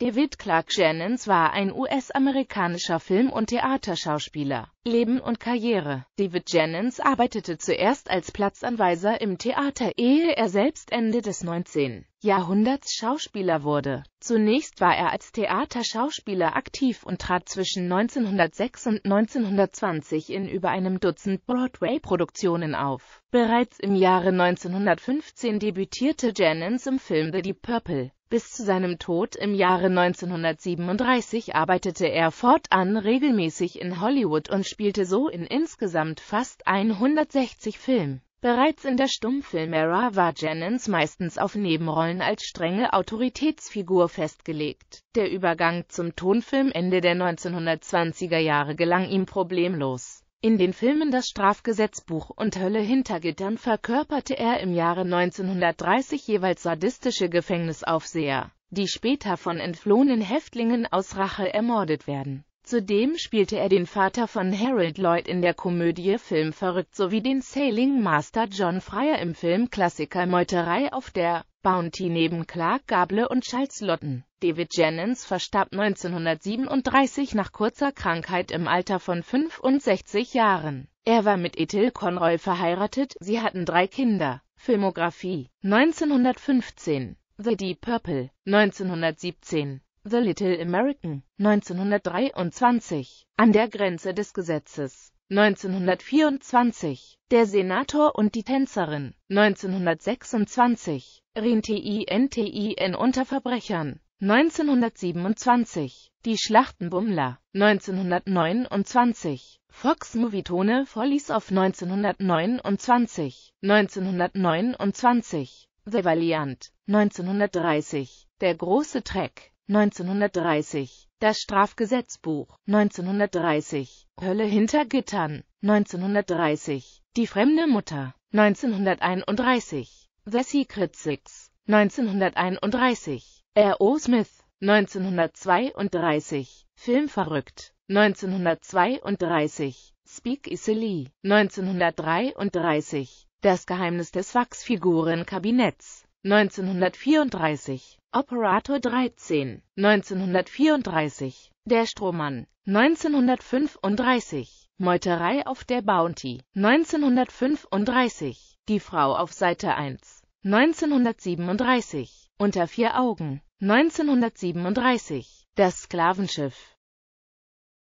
David Clark Jennings war ein US-amerikanischer Film- und Theaterschauspieler. Leben und Karriere David Jennings arbeitete zuerst als Platzanweiser im Theater, ehe er selbst Ende des 19. Jahrhunderts Schauspieler wurde. Zunächst war er als Theaterschauspieler aktiv und trat zwischen 1906 und 1920 in über einem Dutzend Broadway-Produktionen auf. Bereits im Jahre 1915 debütierte Jennings im Film The Deep Purple. Bis zu seinem Tod im Jahre 1937 arbeitete er fortan regelmäßig in Hollywood und spielte so in insgesamt fast 160 Filmen. Bereits in der Stummfilmära war Jennings meistens auf Nebenrollen als strenge Autoritätsfigur festgelegt. Der Übergang zum Tonfilm Ende der 1920er Jahre gelang ihm problemlos in den Filmen Das Strafgesetzbuch und Hölle hinter Gittern verkörperte er im Jahre 1930 jeweils sadistische Gefängnisaufseher, die später von entflohenen Häftlingen aus Rache ermordet werden. Zudem spielte er den Vater von Harold Lloyd in der Komödie Film verrückt sowie den Sailing Master John Fryer im Film Klassiker Meuterei auf der Bounty neben Clark Gable und Charles Lotten. David Jennings verstarb 1937 nach kurzer Krankheit im Alter von 65 Jahren. Er war mit Ethel Conroy verheiratet, sie hatten drei Kinder. Filmografie 1915 The Deep Purple 1917 The Little American 1923 an der Grenze des Gesetzes 1924 Der Senator und die Tänzerin 1926 Rinti NTIN unter Verbrechern 1927 Die Schlachtenbummler 1929 Fox Movietone Follies of 1929 1929 The Valiant 1930 Der große Track, 1930, das Strafgesetzbuch, 1930, Hölle hinter Gittern, 1930, Die fremde Mutter, 1931, The Secret Six, 1931, R. O. Smith, 1932, Film verrückt, 1932, Speak Easily, 1933, Das Geheimnis des Wachsfigurenkabinetts, 1934, Operator 13, 1934, Der Strohmann, 1935, Meuterei auf der Bounty, 1935, Die Frau auf Seite 1, 1937, Unter vier Augen, 1937, Das Sklavenschiff,